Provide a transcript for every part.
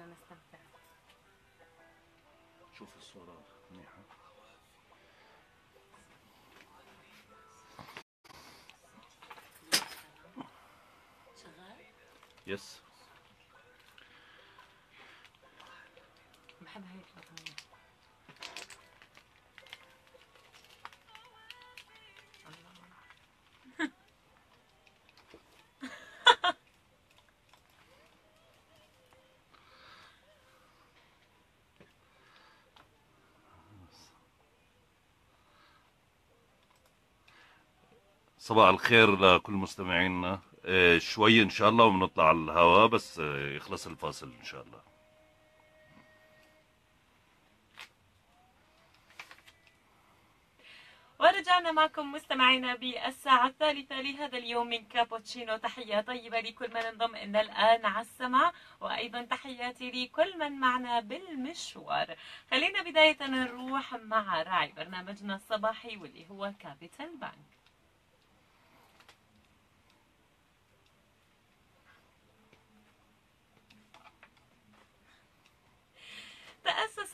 ان انا استمتعت شوف الصورة منيحة شغال؟ يس صباح الخير لكل مستمعينا آه، شوي ان شاء الله وبنطلع على الهواء بس آه، يخلص الفاصل ان شاء الله ورجعنا معكم مستمعينا بالساعة الثالثة لهذا اليوم من كابوتشينو تحية طيبة لكل من انضم لنا الآن على السمع وأيضا تحياتي لكل من معنا بالمشوار خلينا بداية نروح مع راعي برنامجنا الصباحي واللي هو كابيتال بانك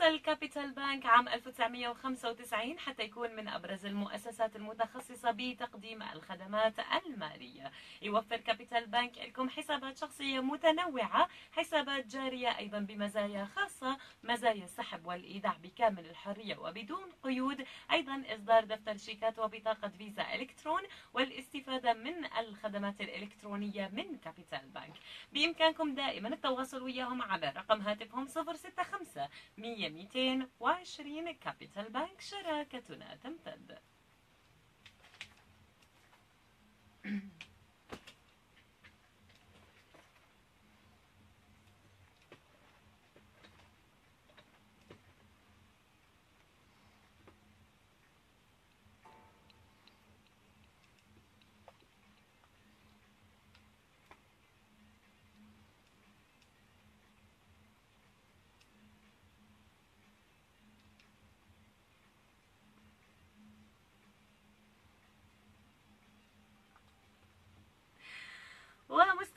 أسس كابيتال بانك عام 1995 حتى يكون من أبرز المؤسسات المتخصصة بتقديم الخدمات المالية يوفر كابيتال بانك لكم حسابات شخصية متنوعة حسابات جارية أيضا بمزايا خاصة مزايا السحب والإيداع بكامل الحرية وبدون قيود أيضا إصدار دفتر شيكات وبطاقة فيزا إلكترون والاستفادة من الخدمات الإلكترونية من كابيتال بانك بإمكانكم دائما التواصل وياهم على رقم هاتفهم 065 100 220 كابيتال بانك شراكتنا تمتد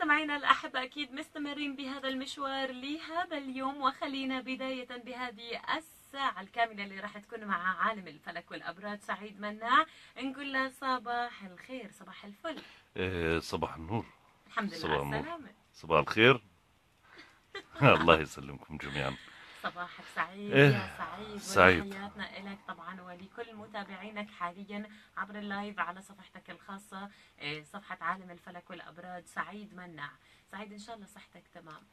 مستمعينا الأحبة أكيد مستمرين بهذا المشوار لهذا اليوم وخلينا بداية بهذه الساعة الكاملة اللي راح تكون مع عالم الفلك والابراج سعيد مناع نقول له صباح الخير صباح الفل إيه صباح النور الحمد لله صباح صباح الخير الله يسلمكم جميعا صباحك سعيد إيه. يا سعيد سعيد تحياتنا لك طبعا ولكل متابعينك حاليا عبر اللايف على صفحتك الخاصة آه، صفحة عالم الفلك والأبراج سعيد منع سعيد إن شاء الله صحتك تمام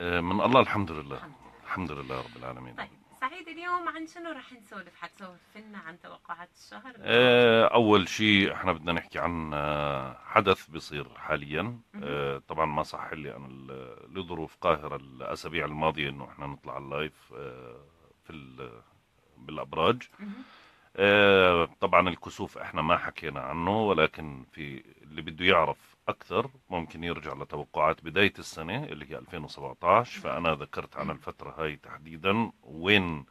آه، من الله الحمد لله الحمد لله, الحمد لله رب العالمين طيب. سعيد اليوم عن شنو راح نسولف حتسولف لنا عن توقعات الشهر أه اول شيء احنا بدنا نحكي عن آه، حدث بيصير حاليا أه طبعا ما صح لي انا لظروف قاهره الاسابيع الماضيه انه احنا نطلع اللايف آه، في بالابراج آه، طبعا الكسوف احنا ما حكينا عنه ولكن في اللي بده يعرف اكثر ممكن يرجع لتوقعات بدايه السنه اللي هي 2017 فانا ذكرت عن الفتره هاي تحديدا وين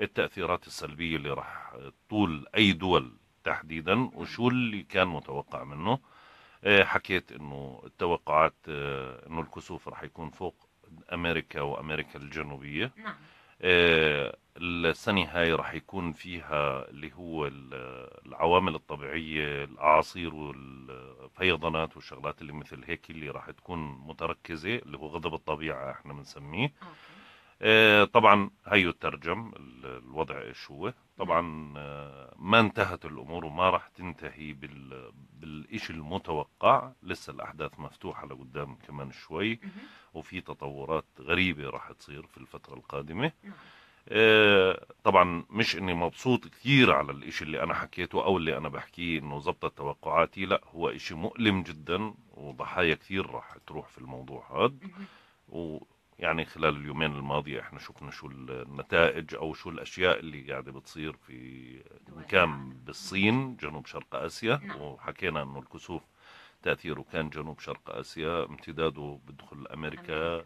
التاثيرات السلبيه اللي راح طول اي دول تحديدا وشو اللي كان متوقع منه آه، حكيت انه التوقعات آه، انه الكسوف راح يكون فوق امريكا وامريكا الجنوبيه نعم. آه، السنة هاي رح يكون فيها اللي هو العوامل الطبيعية الأعاصير والفيضانات والشغلات اللي مثل هيك اللي رح تكون متركزة اللي هو غضب الطبيعة احنا بنسميه آه، طبعا هيو الترجم الوضع ايش هو طبعا آه، ما انتهت الامور وما راح تنتهي بال... المتوقع لسه الاحداث مفتوحه لقدام كمان شوي وفي تطورات غريبه راح تصير في الفتره القادمه نعم. آه، طبعا مش اني مبسوط كثير على الإشي اللي انا حكيته او اللي انا بحكيه انه زبطت توقعاتي لا هو إشي مؤلم جدا وضحايا كثير راح تروح في الموضوع هذا يعني خلال اليومين الماضية احنا شفنا شو النتائج او شو الاشياء اللي قاعدة بتصير في كان بالصين جنوب شرق اسيا نعم. وحكينا انه الكسوف تاثيره كان جنوب شرق اسيا امتداده بدخل امريكا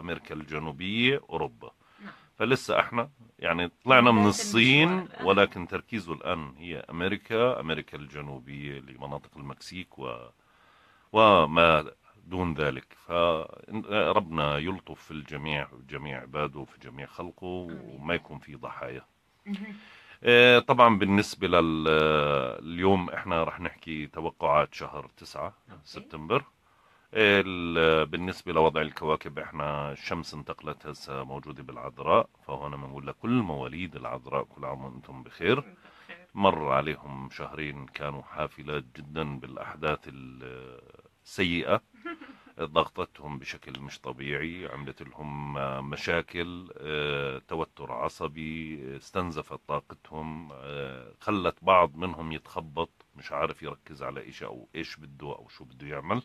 امريكا الجنوبية اوروبا نعم. فلسه احنا يعني طلعنا من الصين ولكن تركيزه الان هي امريكا امريكا الجنوبية لمناطق المكسيك و وما دون ذلك فربنا يلطف في الجميع في جميع عباده في جميع خلقه وما يكون في ضحايا آه، طبعا بالنسبة لليوم احنا رح نحكي توقعات شهر 9 سبتمبر آه، بالنسبة لوضع الكواكب احنا الشمس انتقلت هسه موجودة بالعذراء فهنا بنقول لكل مواليد العذراء كل عام وانتم بخير مر عليهم شهرين كانوا حافلات جدا بالأحداث سيئة ضغطتهم بشكل مش طبيعي عملت لهم مشاكل آه، توتر عصبي استنزفت طاقتهم آه، خلت بعض منهم يتخبط مش عارف يركز على إيش أو إيش بده أو شو بده يعمل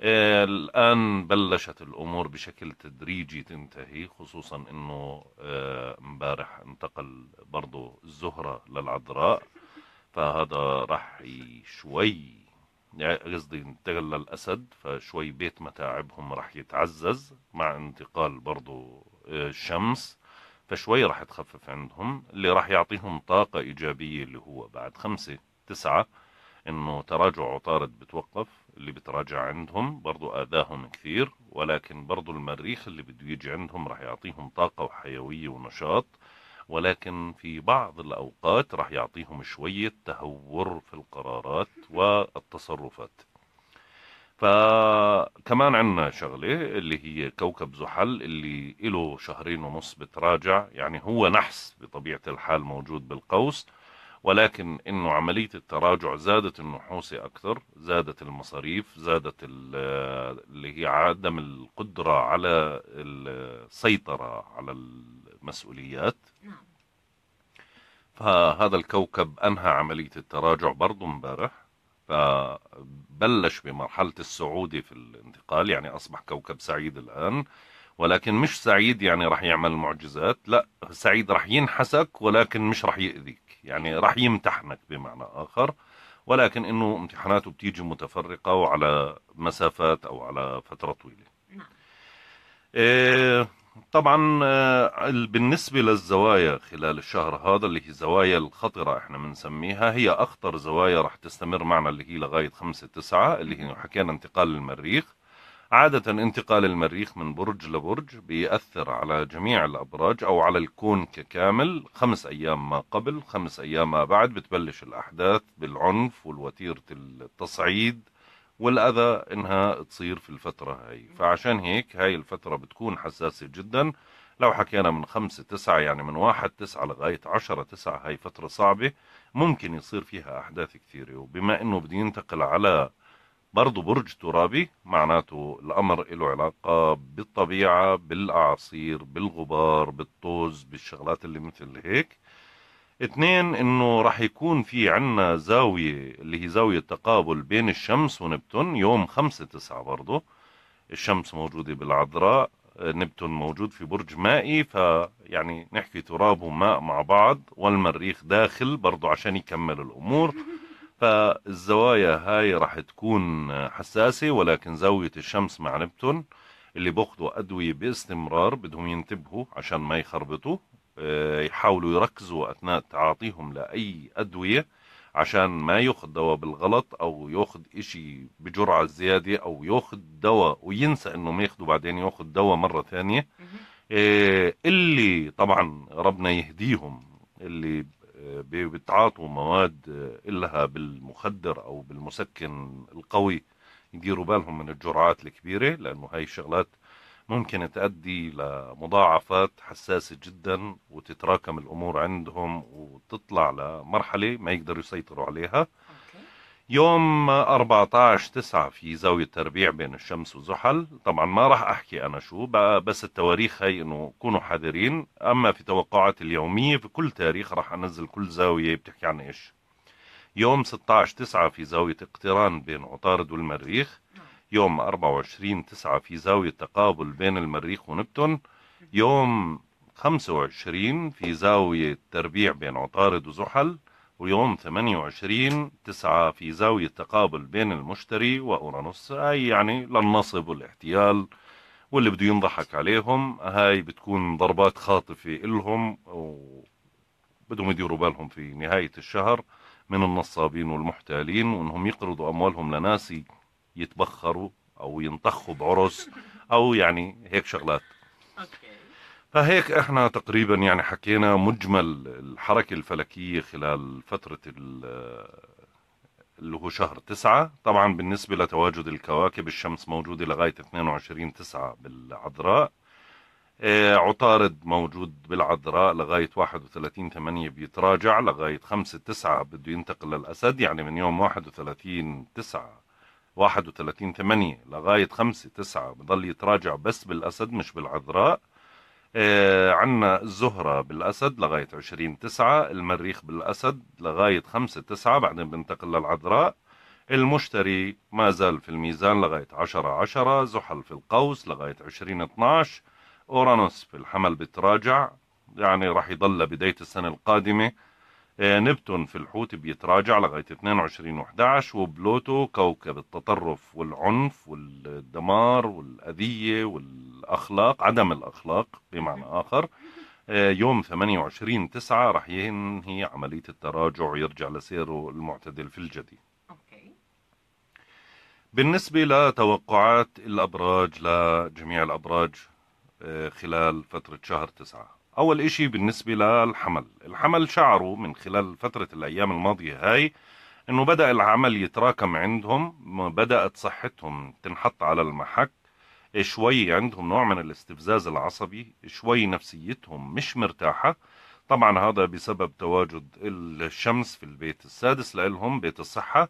آه، الآن بلشت الأمور بشكل تدريجي تنتهي خصوصا أنه امبارح انتقل برضو الزهرة للعذراء فهذا راح شوي قصدي انتقل للأسد فشوي بيت متاعبهم راح يتعزز مع انتقال برضو الشمس آه، فشوي راح تخفف عندهم اللي راح يعطيهم طاقة إيجابية اللي هو بعد خمسة تسعة انه تراجع عطارد بتوقف اللي بتراجع عندهم برضو آذاهم كثير ولكن برضو المريخ اللي بده يجي عندهم راح يعطيهم طاقة وحيوية ونشاط ولكن في بعض الأوقات راح يعطيهم شوية تهور في القرارات والتصرفات فكمان عندنا شغلة اللي هي كوكب زحل اللي له شهرين ونص بتراجع يعني هو نحس بطبيعة الحال موجود بالقوس ولكن انه عمليه التراجع زادت النحوس اكثر زادت المصاريف زادت اللي هي عدم القدره على السيطره على المسؤوليات نعم. فهذا الكوكب انهى عمليه التراجع برضه امبارح فبلش بمرحله السعودي في الانتقال يعني اصبح كوكب سعيد الان ولكن مش سعيد يعني راح يعمل معجزات لا سعيد راح ينحسك ولكن مش راح يأذيك يعني راح يمتحنك بمعنى آخر ولكن انه امتحاناته بتيجي متفرقه وعلى مسافات او على فتره طويله نعم. إيه، طبعا آه، بالنسبه للزوايا خلال الشهر هذا اللي هي زوايا الخطره احنا بنسميها هي اخطر زوايا راح تستمر معنا اللي هي لغايه 5 9 اللي هي حكينا انتقال المريخ عادة انتقال المريخ من برج لبرج بيأثر على جميع الأبراج أو على الكون ككامل خمس أيام ما قبل خمس أيام ما بعد بتبلش الأحداث بالعنف والوتيرة التصعيد والأذى إنها تصير في الفترة هاي فعشان هيك هاي الفترة بتكون حساسة جدا لو حكينا من خمسة تسعة يعني من واحد تسعة لغاية عشرة تسعة هاي فترة صعبة ممكن يصير فيها أحداث كثيرة وبما إنه بده ينتقل على برضه برج ترابي معناته الأمر له علاقة بالطبيعة بالأعاصير بالغبار بالطوز بالشغلات اللي مثل هيك اثنين انه راح يكون في عنا زاوية اللي هي زاوية تقابل بين الشمس ونبتون يوم خمسة تسعة برضه الشمس موجودة بالعذراء نبتون موجود في برج مائي فيعني نحكي تراب وماء مع بعض والمريخ داخل برضه عشان يكمل الأمور فالزوايا هاي راح تكون حساسة ولكن زاوية الشمس مع نبتون اللي بياخذوا أدوية باستمرار بدهم ينتبهوا عشان ما يخربطوا آه، يحاولوا يركزوا أثناء تعاطيهم لأي أدوية عشان ما ياخذ دواء بالغلط أو ياخذ إشي بجرعة زيادة أو ياخذ دواء وينسى إنه ما ياخذه بعدين ياخذ دواء مرة ثانية آه، اللي طبعا ربنا يهديهم اللي بيتعاطوا مواد آه، إلها بالمخدر أو بالمسكن القوي يديروا بالهم من الجرعات الكبيرة لأنه هاي الشغلات ممكن تؤدي لمضاعفات حساسة جدا وتتراكم الأمور عندهم وتطلع لمرحلة ما يقدروا يسيطروا عليها يوم 14 9 في زاوية تربيع بين الشمس وزحل طبعا ما راح أحكي أنا شو بس التواريخ هي أنه كونوا حذرين أما في توقعات اليومية في كل تاريخ راح أنزل كل زاوية بتحكي عن إيش يوم 16 9 في زاوية اقتران بين عطارد والمريخ يوم 24 9 في زاوية تقابل بين المريخ ونبتون يوم 25 في زاوية تربيع بين عطارد وزحل ويوم 28 تسعة في زاوية تقابل بين المشتري وأورانوس أي يعني للنصب والاحتيال واللي بده ينضحك عليهم هاي بتكون ضربات خاطفة إلهم وبدهم يديروا بالهم في نهاية الشهر من النصابين والمحتالين وإنهم يقرضوا أموالهم لناس يتبخروا أو ينطخوا بعرس أو يعني هيك شغلات أوكي. فهيك احنا تقريبا يعني حكينا مجمل الحركة الفلكية خلال فترة اللي هو شهر تسعة طبعا بالنسبة لتواجد الكواكب الشمس موجودة لغاية 22 تسعة بالعذراء آه، عطارد موجود بالعذراء لغاية 31 8 بيتراجع لغاية 5 9 بده ينتقل للأسد يعني من يوم 31 9 31 8 لغاية 5 9 بضل يتراجع بس بالأسد مش بالعذراء آه، عندنا الزهرة بالأسد لغاية 20 9 المريخ بالأسد لغاية 5 9 بعدين بنتقل للعذراء المشتري ما زال في الميزان لغاية 10 10 زحل في القوس لغاية 20 12 أورانوس في الحمل بتراجع يعني راح يضل بداية السنة القادمة آه، نبتون في الحوت بيتراجع لغاية 22 و11 وبلوتو كوكب التطرف والعنف والدمار والأذية والأخلاق عدم الأخلاق بمعنى آخر آه، يوم 28 9 راح ينهي عملية التراجع ويرجع لسيره المعتدل في الجديد بالنسبة لتوقعات الأبراج لجميع الأبراج آه، خلال فترة شهر تسعة أول إشي بالنسبة للحمل الحمل شعروا من خلال فترة الأيام الماضية هاي أنه بدأ العمل يتراكم عندهم بدأت صحتهم تنحط على المحك شوي عندهم نوع من الاستفزاز العصبي شوي نفسيتهم مش مرتاحة طبعا هذا بسبب تواجد الشمس في البيت السادس لهم بيت الصحة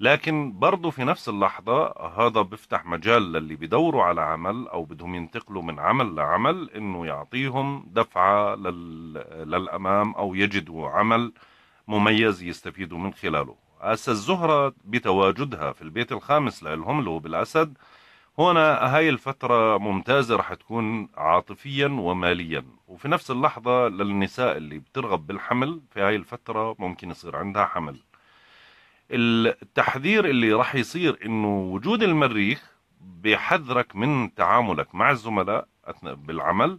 لكن برضه في نفس اللحظة هذا بيفتح مجال للي بيدوروا على عمل أو بدهم ينتقلوا من عمل لعمل إنه يعطيهم دفعة للأمام أو يجدوا عمل مميز يستفيدوا من خلاله هسا الزهرة بتواجدها في البيت الخامس لهم له بالأسد هنا هاي الفترة ممتازة رح تكون عاطفيا وماليا وفي نفس اللحظة للنساء اللي بترغب بالحمل في هاي الفترة ممكن يصير عندها حمل التحذير اللي راح يصير انه وجود المريخ بحذرك من تعاملك مع الزملاء اثناء بالعمل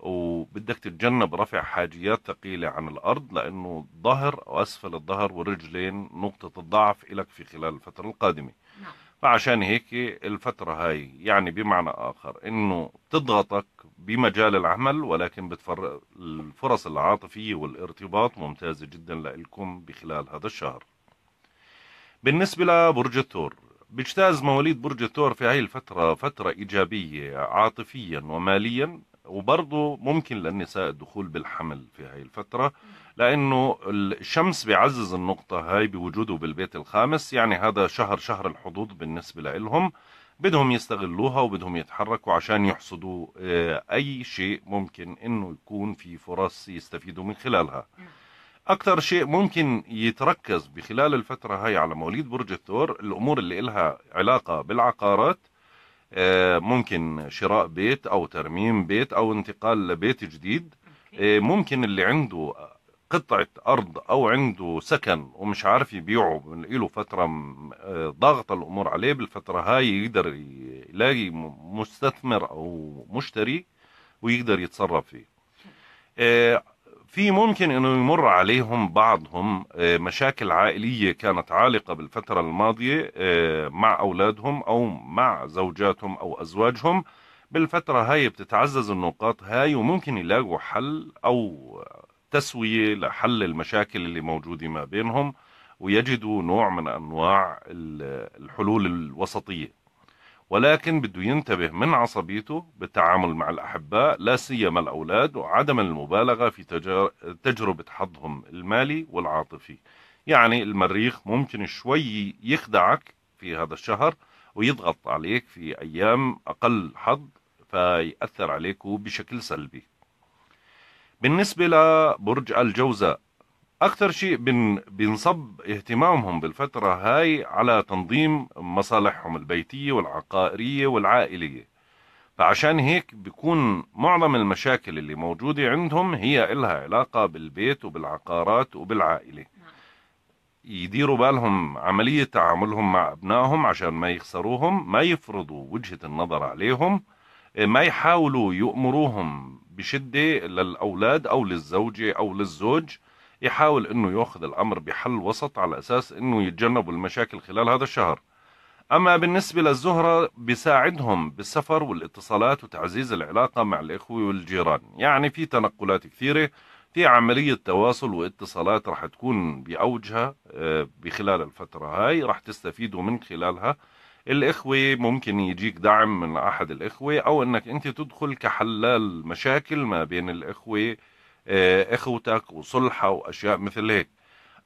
وبدك تتجنب رفع حاجيات ثقيلة عن الأرض لأنه الظهر وأسفل الظهر والرجلين نقطة الضعف إلك في خلال الفترة القادمة نعم. فعشان هيك الفترة هاي يعني بمعنى آخر إنه بتضغطك بمجال العمل ولكن بتفرق الفرص العاطفية والارتباط ممتازة جدا لكم بخلال هذا الشهر بالنسبة لبرج الثور بيجتاز مواليد برج الثور في هاي الفترة فترة إيجابية عاطفيا وماليا وبرضه ممكن للنساء الدخول بالحمل في هاي الفترة لأنه الشمس بيعزز النقطة هاي بوجوده بالبيت الخامس يعني هذا شهر شهر الحظوظ بالنسبة لهم بدهم يستغلوها وبدهم يتحركوا عشان يحصدوا آه، أي شيء ممكن أنه يكون في فرص يستفيدوا من خلالها نعم. اكثر شيء ممكن يتركز بخلال الفتره هاي على مواليد برج الثور الامور اللي لها علاقه بالعقارات آه، ممكن شراء بيت او ترميم بيت او انتقال لبيت جديد آه، ممكن اللي عنده قطعة أرض أو عنده سكن ومش عارف يبيعه له فترة آه، ضاغطة الأمور عليه بالفترة هاي يقدر يلاقي مستثمر أو مشتري ويقدر يتصرف فيه في ممكن انه يمر عليهم بعضهم آه، مشاكل عائليه كانت عالقه بالفتره الماضيه آه، مع اولادهم او مع زوجاتهم او ازواجهم بالفتره هاي بتتعزز النقاط هاي وممكن يلاقوا حل او تسويه لحل المشاكل اللي موجوده ما بينهم ويجدوا نوع من انواع الحلول الوسطيه ولكن بده ينتبه من عصبيته بالتعامل مع الأحباء لا سيما الأولاد وعدم المبالغة في تجربة حظهم المالي والعاطفي يعني المريخ ممكن شوي يخدعك في هذا الشهر ويضغط عليك في أيام أقل حظ فيأثر عليك بشكل سلبي بالنسبة لبرج الجوزاء أكثر شيء بنصب اهتمامهم بالفترة هاي على تنظيم مصالحهم البيتية والعقارية والعائلية فعشان هيك بيكون معظم المشاكل اللي موجودة عندهم هي إلها علاقة بالبيت وبالعقارات وبالعائلة يديروا بالهم عملية تعاملهم مع أبنائهم عشان ما يخسروهم ما يفرضوا وجهة النظر عليهم ما يحاولوا يؤمروهم بشدة للأولاد أو للزوجة أو للزوج يحاول انه ياخذ الامر بحل وسط على اساس انه يتجنبوا المشاكل خلال هذا الشهر اما بالنسبه للزهره بيساعدهم بالسفر والاتصالات وتعزيز العلاقه مع الاخوه والجيران يعني في تنقلات كثيره في عملية تواصل واتصالات رح تكون بأوجها آه، بخلال الفترة هاي رح تستفيدوا من خلالها الإخوة ممكن يجيك دعم من أحد الإخوة أو أنك أنت تدخل كحلال مشاكل ما بين الإخوة آه، اخوتك وصلحة واشياء مثل هيك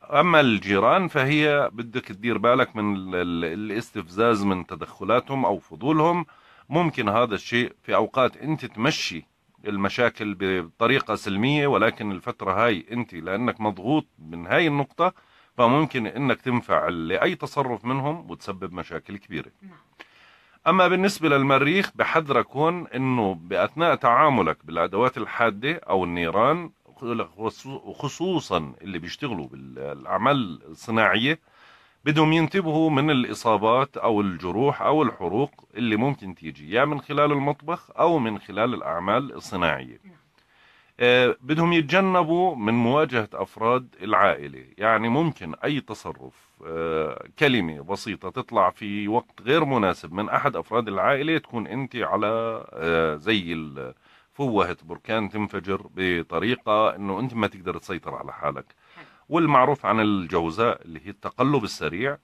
اما الجيران فهي بدك تدير بالك من الاستفزاز من تدخلاتهم او فضولهم ممكن هذا الشيء في اوقات انت تمشي المشاكل بطريقة سلمية ولكن الفترة هاي انت لانك مضغوط من هاي النقطة فممكن انك تنفع لاي تصرف منهم وتسبب مشاكل كبيرة نعم. أما بالنسبة للمريخ بحذرك هون أنه بأثناء تعاملك بالأدوات الحادة أو النيران وخصوصا اللي بيشتغلوا بالأعمال الصناعية بدهم ينتبهوا من الإصابات أو الجروح أو الحروق اللي ممكن تيجي يا من خلال المطبخ أو من خلال الأعمال الصناعية آه، بدهم يتجنبوا من مواجهة أفراد العائلة يعني ممكن أي تصرف آه، كلمة بسيطة تطلع في وقت غير مناسب من أحد أفراد العائلة تكون أنت على آه، زي فوهة بركان تنفجر بطريقة أنه أنت ما تقدر تسيطر على حالك والمعروف عن الجوزاء اللي هي التقلب السريع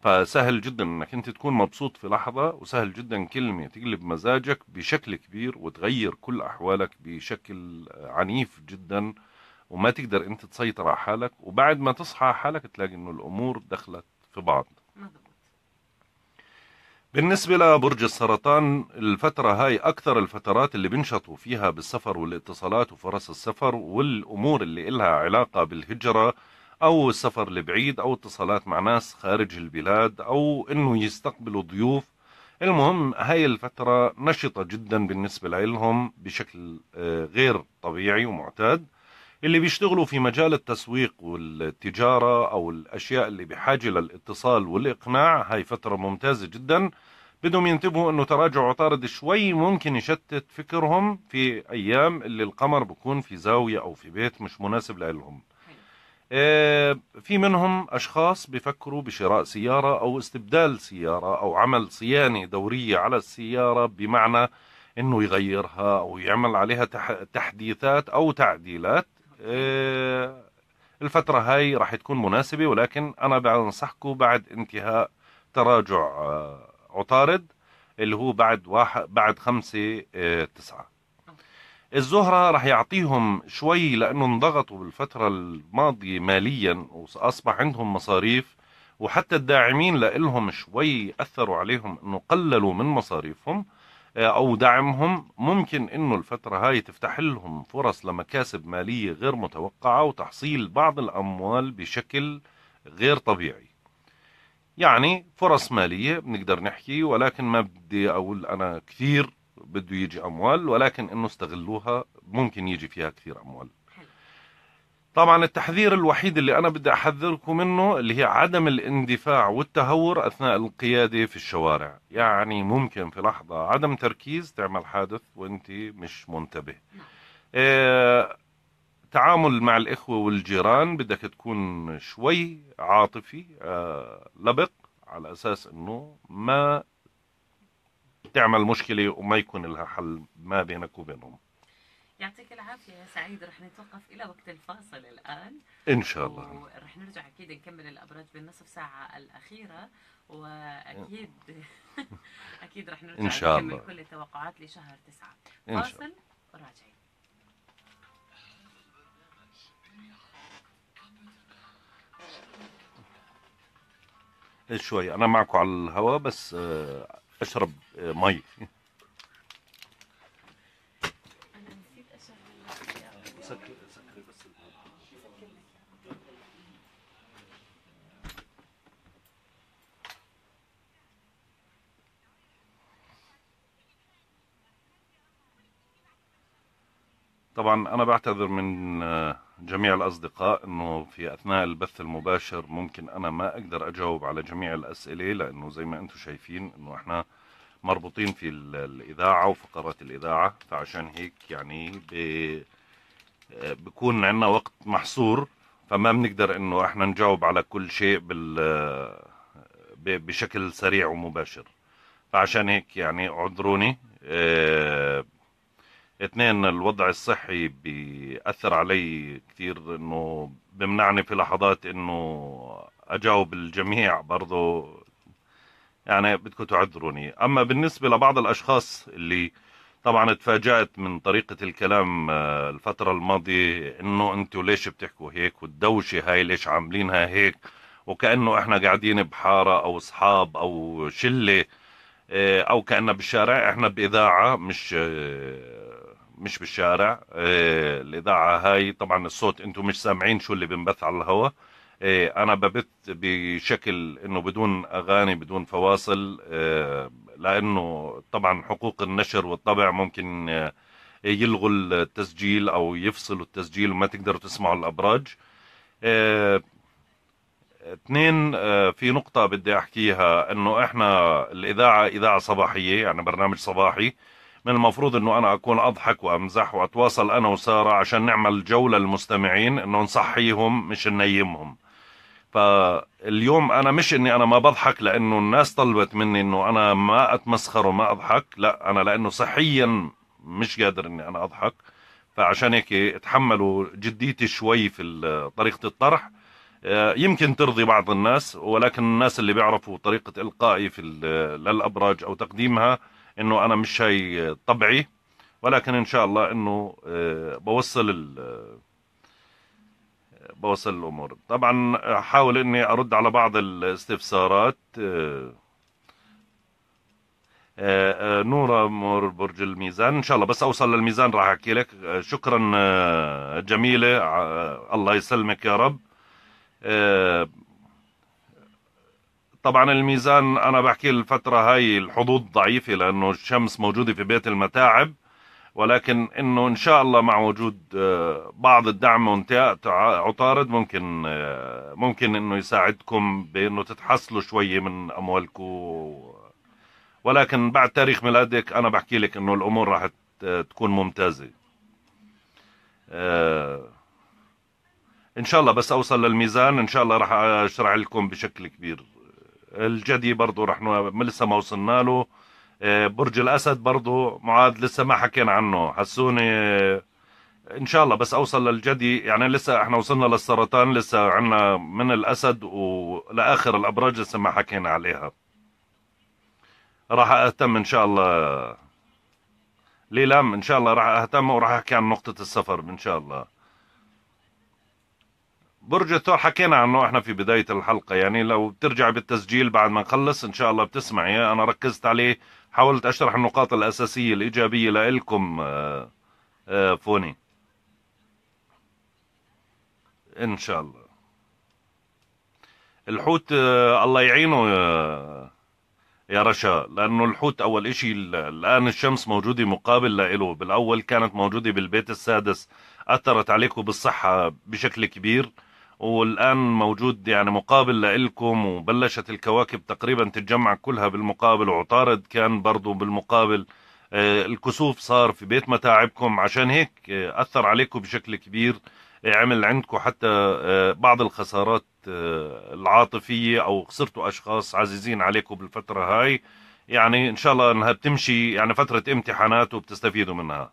فسهل جدا انك انت تكون مبسوط في لحظه وسهل جدا كلمه تقلب مزاجك بشكل كبير وتغير كل احوالك بشكل عنيف جدا وما تقدر انت تسيطر على حالك وبعد ما تصحى حالك تلاقي انه الامور دخلت في بعض بالنسبة لبرج السرطان الفترة هاي أكثر الفترات اللي بنشطوا فيها بالسفر والاتصالات وفرص السفر والأمور اللي إلها علاقة بالهجرة أو السفر لبعيد أو اتصالات مع ناس خارج البلاد أو إنه يستقبلوا ضيوف المهم هاي الفترة نشطة جدا بالنسبة لهم بشكل آه، غير طبيعي ومعتاد اللي بيشتغلوا في مجال التسويق والتجارة أو الأشياء اللي بحاجة للاتصال والإقناع هاي فترة ممتازة جدا بدهم ينتبهوا أنه تراجع عطارد شوي ممكن يشتت فكرهم في أيام اللي القمر بكون في زاوية أو في بيت مش مناسب لهم آه، في منهم أشخاص بفكروا بشراء سيارة أو استبدال سيارة أو عمل صيانة دورية على السيارة بمعنى أنه يغيرها أو يعمل عليها تحديثات أو تعديلات آه، الفترة هاي راح تكون مناسبة ولكن أنا بنصحكم بعد انتهاء تراجع آه، عطارد اللي هو بعد واحد بعد خمسة آه، تسعة الزهرة راح يعطيهم شوي لأنه انضغطوا بالفترة الماضية ماليا وأصبح عندهم مصاريف وحتى الداعمين لهم شوي أثروا عليهم أنه قللوا من مصاريفهم آه، او دعمهم ممكن انه الفتره هاي تفتح لهم فرص لمكاسب ماليه غير متوقعه وتحصيل بعض الاموال بشكل غير طبيعي يعني فرص ماليه بنقدر نحكي ولكن ما بدي اقول انا كثير بده يجي اموال ولكن انه استغلوها ممكن يجي فيها كثير اموال طبعا التحذير الوحيد اللي أنا بدي أحذركم منه اللي هي عدم الاندفاع والتهور أثناء القيادة في الشوارع يعني ممكن في لحظة عدم تركيز تعمل حادث وانت مش منتبه نعم. اه تعامل مع الإخوة والجيران بدك تكون شوي عاطفي اه لبق على أساس أنه ما تعمل مشكلة وما يكون لها حل ما بينك وبينهم يعطيك العافية يا سعيد رح نتوقف إلى وقت الفاصل الآن إن شاء الله ورح نرجع أكيد نكمل الأبراج بالنصف ساعة الأخيرة وأكيد أكيد رح نرجع إن شاء نكمل الله. كل التوقعات لشهر تسعة فاصل وراجعين شوي أنا معكم على الهواء بس آه، أشرب آه، مي طبعا أنا بعتذر من آه، جميع الأصدقاء أنه في أثناء البث المباشر ممكن أنا ما أقدر أجاوب على جميع الأسئلة لأنه زي ما أنتم شايفين أنه إحنا مربوطين في الإذاعة وفقرات الإذاعة فعشان هيك يعني آه، بكون عندنا وقت محصور فما بنقدر أنه إحنا نجاوب على كل شيء بال بشكل سريع ومباشر فعشان هيك يعني اعذروني آه، اثنين الوضع الصحي بيأثر علي كثير انه بمنعني في لحظات انه اجاوب الجميع برضه يعني بدكم تعذروني اما بالنسبة لبعض الاشخاص اللي طبعا تفاجأت من طريقة الكلام آه، الفترة الماضية انه انتوا ليش بتحكوا هيك والدوشة هاي ليش عاملينها هيك وكأنه احنا قاعدين بحارة او اصحاب او شلة آه، او كأنه بالشارع احنا بإذاعة مش آه، مش بالشارع آه، الاذاعه هاي طبعا الصوت انتم مش سامعين شو اللي بنبث على الهواء آه، انا ببث بشكل انه بدون اغاني بدون فواصل آه، لانه طبعا حقوق النشر والطبع ممكن يلغوا التسجيل او يفصلوا التسجيل وما تقدروا تسمعوا الابراج اثنين في نقطة بدي احكيها انه احنا الاذاعة اذاعة صباحية يعني برنامج صباحي من المفروض انه انا اكون اضحك وامزح واتواصل انا وساره عشان نعمل جوله للمستمعين انه نصحيهم مش ننيمهم فاليوم انا مش اني انا ما بضحك لانه الناس طلبت مني انه انا ما اتمسخر وما اضحك لا انا لانه صحيا مش قادر اني انا اضحك فعشان هيك اتحملوا جديتي شوي في طريقه الطرح آه، يمكن ترضي بعض الناس ولكن الناس اللي بيعرفوا طريقه القائي في للابراج او تقديمها انه انا مش هي طبعي ولكن ان شاء الله انه آه، بوصل ال آه، بوصل الامور طبعا احاول اني ارد على بعض الاستفسارات آه، نورة مور برج الميزان ان شاء الله بس اوصل للميزان راح احكي لك شكرا جميلة الله يسلمك يا رب طبعا الميزان انا بحكي الفتره هاي الحظوظ ضعيفه لانه الشمس موجوده في بيت المتاعب ولكن انه ان شاء الله مع وجود آه، بعض الدعم وانتهاء عطارد ممكن آه، ممكن انه يساعدكم بانه تتحصلوا شويه من اموالكم ولكن بعد تاريخ ميلادك انا بحكي لك انه الامور راح آه، تكون ممتازه ان شاء الله بس اوصل للميزان ان شاء الله راح اشرح لكم بشكل كبير الجدي برضه رح لسه ما وصلنا له آه، برج الاسد برضه معاذ لسه ما حكينا عنه حسوني آه، ان شاء الله بس اوصل للجدي يعني لسه احنا وصلنا للسرطان لسه عنا من الاسد ولاخر الابراج لسه ما حكينا عليها راح اهتم ان شاء الله ليلام ان شاء الله راح اهتم وراح احكي عن نقطة السفر ان شاء الله برج الثور حكينا عنه احنا في بداية الحلقة يعني لو بترجع بالتسجيل بعد ما نخلص ان شاء الله بتسمعي انا ركزت عليه حاولت اشرح النقاط الاساسية الايجابية لإلكم آه، آه، فوني ان شاء الله الحوت آه، الله يعينه يا رشا لانه الحوت اول اشي الان الشمس موجوده مقابل له بالاول كانت موجوده بالبيت السادس اثرت عليكم بالصحه بشكل كبير والآن موجود يعني مقابل لإلكم وبلشت الكواكب تقريبا تتجمع كلها بالمقابل وعطارد كان برضو بالمقابل آه، الكسوف صار في بيت متاعبكم عشان هيك آه، أثر عليكم بشكل كبير آه، عمل عندكم حتى بعض الخسارات العاطفية أو خسرتوا أشخاص عزيزين عليكم بالفترة هاي يعني إن شاء الله أنها بتمشي يعني فترة امتحانات وبتستفيدوا منها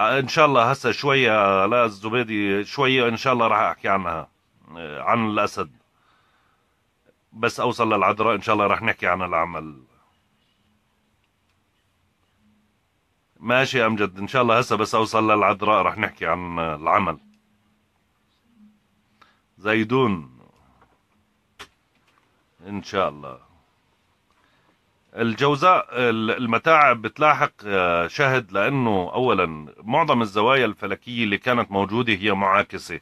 آه، ان شاء الله هسه شويه لا الزبيدي شويه ان شاء الله راح احكي عنها آه، عن الاسد بس اوصل للعذراء ان شاء الله راح نحكي عن العمل ماشي يا امجد ان شاء الله هسه بس اوصل للعذراء راح نحكي عن العمل زيدون ان شاء الله الجوزاء المتاعب بتلاحق آه، شهد لانه اولا معظم الزوايا الفلكيه اللي كانت موجوده هي معاكسه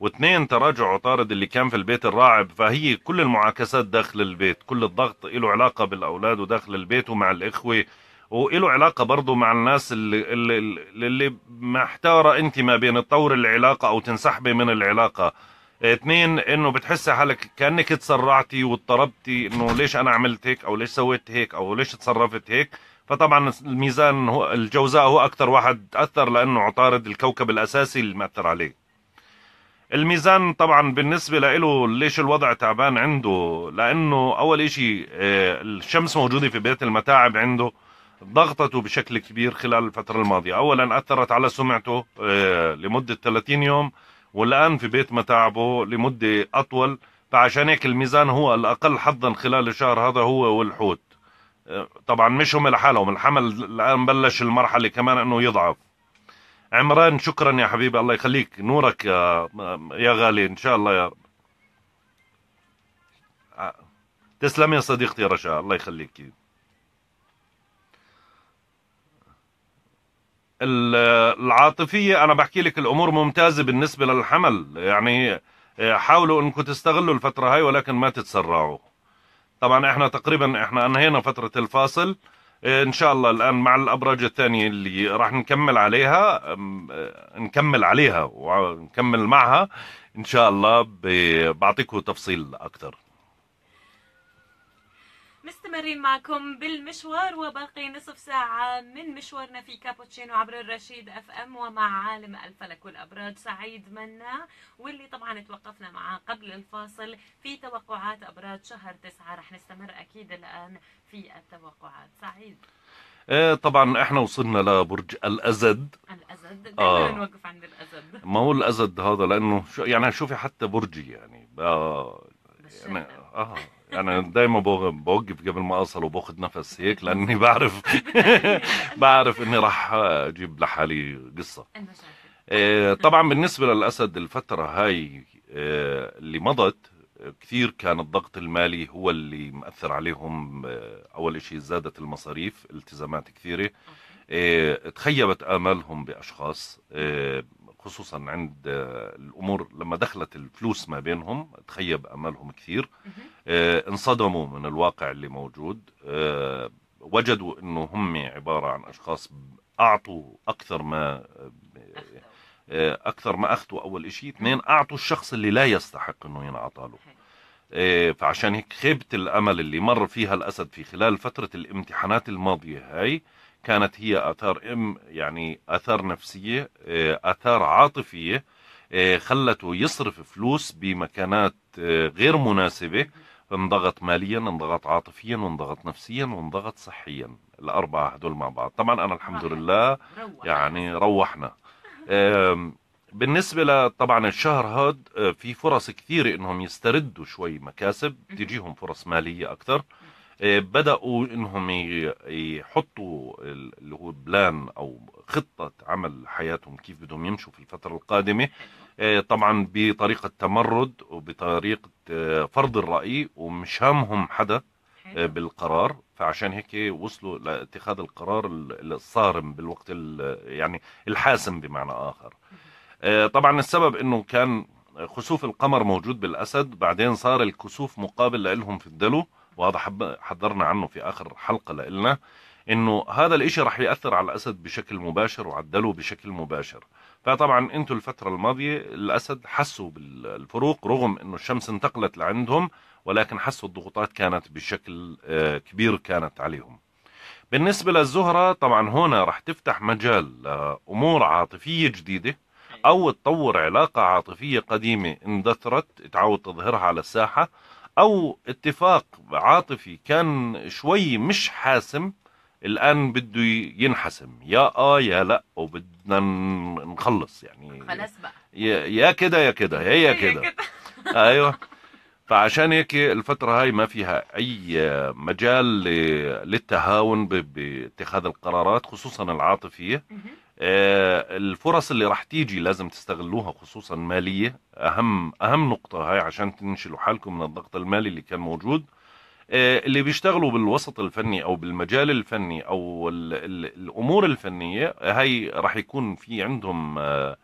واثنين تراجع عطارد اللي كان في البيت الراعب فهي كل المعاكسات داخل البيت كل الضغط له علاقه بالاولاد وداخل البيت ومع الاخوه وله علاقه برضه مع الناس اللي, اللي, اللي محتاره انت ما بين تطور العلاقه او تنسحبي من العلاقه اثنين انه بتحسي حالك كانك تسرعتي واضطربتي انه ليش انا عملت هيك او ليش سويت هيك او ليش تصرفت هيك فطبعا الميزان هو الجوزاء هو اكثر واحد اثر لانه عطارد الكوكب الاساسي اللي مأثر عليه الميزان طبعا بالنسبة له ليش الوضع تعبان عنده لأنه أول إشي آه، الشمس موجودة في بيت المتاعب عنده ضغطته بشكل كبير خلال الفترة الماضية أولا أثرت على سمعته آه، لمدة 30 يوم والآن في بيت متاعبه لمدة أطول فعشان هيك الميزان هو الأقل حظا خلال الشهر هذا هو والحوت أه، طبعا مش هم لحالهم الحمل الآن بلش المرحلة كمان أنه يضعف عمران شكرا يا حبيبي الله يخليك نورك يا, يا غالي إن شاء الله يا أه، تسلم يا صديقتي رشا الله يخليك العاطفية أنا بحكي لك الأمور ممتازة بالنسبة للحمل يعني آه، حاولوا أنكم تستغلوا الفترة هاي ولكن ما تتسرعوا طبعا احنا تقريبا احنا انهينا فترة الفاصل آه، ان شاء الله الان مع الابراج الثانية اللي راح نكمل عليها آه، نكمل عليها ونكمل معها ان شاء الله بعطيكم تفصيل اكثر مستمرين معكم بالمشوار وباقي نصف ساعة من مشوارنا في كابوتشينو عبر الرشيد اف ام ومع عالم الفلك والابراج سعيد منا واللي طبعا توقفنا معاه قبل الفاصل في توقعات ابراج شهر تسعة رح نستمر اكيد الان في التوقعات سعيد آه، طبعا احنا وصلنا لبرج الاسد الاسد آه. نوقف عند الاسد ما هو الاسد هذا لانه شو يعني شوفي حتى برجي يعني آه يعني اه انا دايما بوقف قبل ما اوصل وباخذ نفس هيك لاني بعرف بعرف اني راح اجيب لحالي قصه إيه، إيه، طبعا بالنسبه للاسد الفتره هاي إيه، اللي مضت كثير كان الضغط المالي هو اللي مأثر عليهم أول شيء زادت المصاريف التزامات كثيرة تخيبت آمالهم بأشخاص خصوصا عند آه، الامور لما دخلت الفلوس ما بينهم تخيب املهم كثير آه، انصدموا من الواقع اللي موجود آه، وجدوا انه هم عباره عن اشخاص اعطوا اكثر ما اكثر ما اخذوا اول شيء اثنين اعطوا الشخص اللي لا يستحق انه ينعطى له فعشان هيك خيبة الأمل اللي مر فيها الأسد في خلال فترة الامتحانات الماضية هاي كانت هي آثار إم يعني آثار نفسية آه، آثار عاطفية آه، خلته يصرف فلوس بمكانات آه، غير مناسبة انضغط ماليا انضغط عاطفيا وانضغط نفسيا وانضغط صحيا الأربعة هدول مع بعض طبعا أنا الحمد لله يعني روحنا بالنسبة لطبعا الشهر هاد في فرص كثيرة انهم يستردوا شوي مكاسب تجيهم فرص مالية اكثر آه، بدأوا انهم يحطوا اللي هو بلان او خطة عمل حياتهم كيف بدهم يمشوا في الفترة القادمة آه، طبعا بطريقة تمرد وبطريقة آه، فرض الرأي ومش هامهم حدا بالقرار فعشان هيك وصلوا لاتخاذ القرار الصارم بالوقت يعني الحاسم بمعنى آخر طبعا السبب انه كان خسوف القمر موجود بالأسد بعدين صار الكسوف مقابل لهم في الدلو وهذا حذرنا عنه في آخر حلقة لنا انه هذا الاشي رح يأثر على الاسد بشكل مباشر وعدله بشكل مباشر فطبعا انتم الفترة الماضية الاسد حسوا بالفروق رغم انه الشمس انتقلت لعندهم ولكن حسوا الضغوطات كانت بشكل آه، كبير كانت عليهم بالنسبة للزهرة طبعا هنا رح تفتح مجال لامور عاطفية جديدة او تطور علاقة عاطفية قديمة اندثرت تعاود تظهرها على الساحة او اتفاق عاطفي كان شوي مش حاسم الان بده ينحسم يا اه يا لا وبدنا نخلص يعني خلاص بقى يا كده يا كده هي كده ايوه فعشان هيك الفتره هاي ما فيها اي مجال للتهاون باتخاذ القرارات خصوصا العاطفيه آه، الفرص اللي راح تيجي لازم تستغلوها خصوصا ماليه اهم اهم نقطه هاي عشان تنشلوا حالكم من الضغط المالي اللي كان موجود آه، اللي بيشتغلوا بالوسط الفني او بالمجال الفني او الامور الفنيه هاي راح يكون في عندهم آه،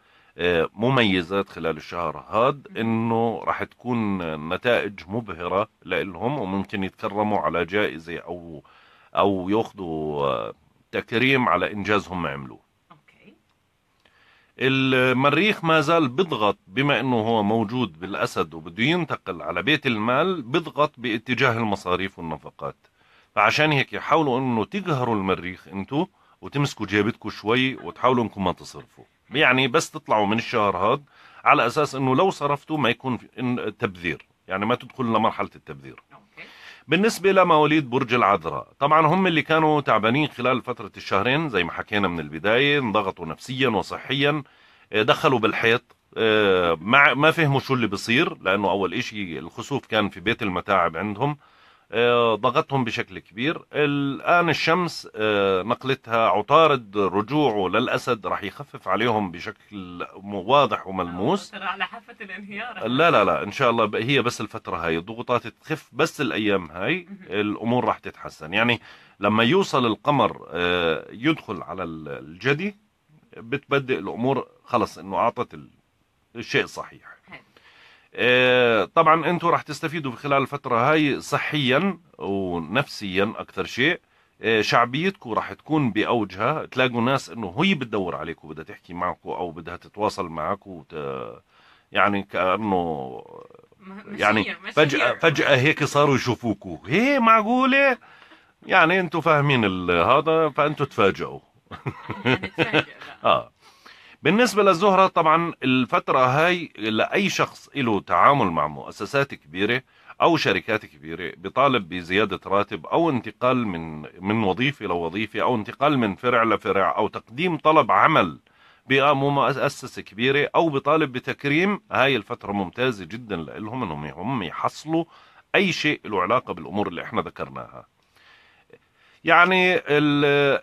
مميزات خلال الشهر هاد انه راح تكون نتائج مبهره لهم وممكن يتكرموا على جائزه او او ياخذوا تكريم على انجازهم عملوه المريخ ما زال بيضغط بما انه هو موجود بالاسد وبده ينتقل على بيت المال بيضغط باتجاه المصاريف والنفقات فعشان هيك حاولوا انه تقهروا المريخ انتو وتمسكوا جيبتكم شوي وتحاولوا انكم ما تصرفوا يعني بس تطلعوا من الشهر هذا على اساس انه لو صرفتوا ما يكون تبذير يعني ما تدخل لمرحله التبذير بالنسبة لمواليد برج العذراء طبعا هم اللي كانوا تعبانين خلال فترة الشهرين زي ما حكينا من البداية انضغطوا نفسيا وصحيا آه، دخلوا بالحيط آه، ما فهموا شو اللي بصير لانه اول شيء الخسوف كان في بيت المتاعب عندهم آه، ضغطهم بشكل كبير الآن الشمس آه، نقلتها عطارد رجوعه للأسد راح يخفف عليهم بشكل واضح وملموس على حافة الانهيار لا لا لا إن شاء الله هي بس الفترة هاي الضغوطات تخف بس الأيام هاي الأمور راح تتحسن يعني لما يوصل القمر آه، يدخل على الجدي بتبدأ الأمور خلص إنه أعطت الشيء صحيح آه، طبعا انتم راح تستفيدوا في خلال الفتره هاي صحيا ونفسيا اكثر شيء آه، شعبيتكم راح تكون باوجها تلاقوا ناس انه هي بتدور عليكم بدها تحكي معكم او بدها تتواصل معك وت... يعني كانه يعني فجاه فجاه هيك صاروا يشوفوكوا هي معقوله يعني انتم فاهمين هذا فانتم تفاجئوا يعني اه بالنسبة للزهرة طبعا الفترة هاي لأي شخص له تعامل مع مؤسسات كبيرة أو شركات كبيرة بطالب بزيادة راتب أو انتقال من من وظيفة لوظيفة أو انتقال من فرع لفرع أو تقديم طلب عمل بمؤسسة كبيرة أو بطالب بتكريم هاي الفترة ممتازة جدا لهم أنهم هم يحصلوا أي شيء له علاقة بالأمور اللي احنا ذكرناها يعني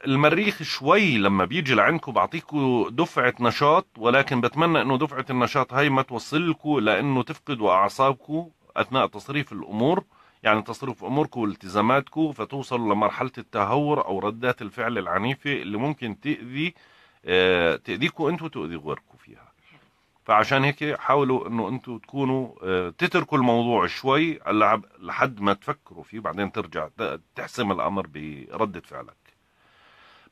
المريخ شوي لما بيجي لعندكم بعطيكم دفعة نشاط ولكن بتمنى انه دفعة النشاط هاي ما توصلكم لانه تفقدوا اعصابكم اثناء تصريف الامور يعني تصرف اموركم والتزاماتكم فتوصلوا لمرحلة التهور او ردات الفعل العنيفة اللي ممكن تأذي آه، تأذيكم انتم وتؤذي غيركم فعشان هيك حاولوا انه انتم تكونوا آه، تتركوا الموضوع شوي لحد ما تفكروا فيه بعدين ترجع تحسم الامر برده فعلك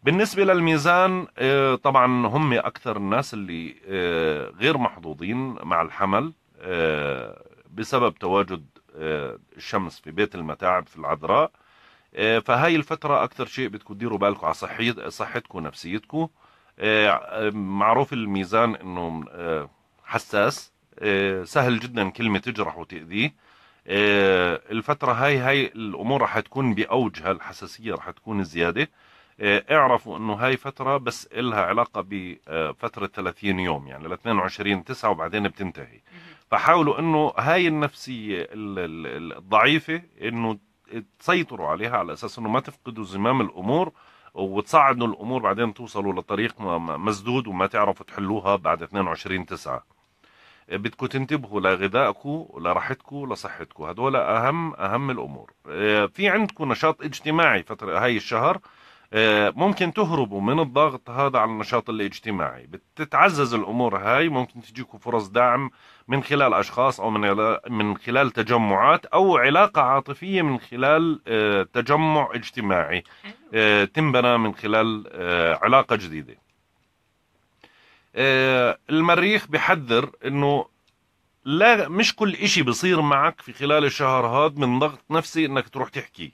بالنسبه للميزان آه، طبعا هم اكثر الناس اللي آه، غير محظوظين مع الحمل بسبب تواجد الشمس في بيت المتاعب في العذراء فهاي الفترة أكثر شيء بدكم تديروا بالكم على صحيت صحتكم ونفسيتكم معروف الميزان إنه حساس آه، سهل جدا كلمة تجرح وتأذيه آه، الفترة هاي هاي الأمور رح تكون بأوجها الحساسية رح تكون زيادة آه، اعرفوا انه هاي فترة بس إلها علاقة بفترة 30 يوم يعني ل 22 9 وبعدين بتنتهي فحاولوا انه هاي النفسية الضعيفة انه تسيطروا عليها على اساس انه ما تفقدوا زمام الامور وتصعدوا الامور بعدين توصلوا لطريق مسدود وما تعرفوا تحلوها بعد 22 9 بدكم تنتبهوا لغذائكم لراحتكم لصحتكم هدول اهم اهم الامور آه، في عندكم نشاط اجتماعي فتره هاي الشهر آه، ممكن تهربوا من الضغط هذا على النشاط الاجتماعي بتتعزز الامور هاي ممكن تجيكم فرص دعم من خلال اشخاص او من من خلال تجمعات او علاقه عاطفيه من خلال آه، تجمع اجتماعي تنبنى من خلال علاقه جديده آه، المريخ بحذر انه لا مش كل اشي بصير معك في خلال الشهر هذا من ضغط نفسي انك تروح تحكي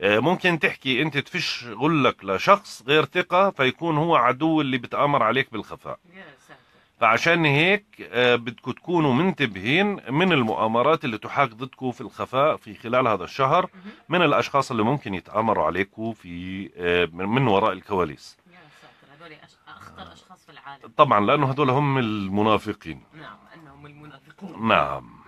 آه، ممكن تحكي انت تفش غلك لشخص غير ثقة فيكون هو عدو اللي بتآمر عليك بالخفاء فعشان هيك آه، بدكم تكونوا منتبهين من المؤامرات اللي تحاك ضدكم في الخفاء في خلال هذا الشهر من الاشخاص اللي ممكن يتآمروا عليكم في من وراء الكواليس في العالم طبعا لأنه هذول هم المنافقين نعم أنهم المنافقون نعم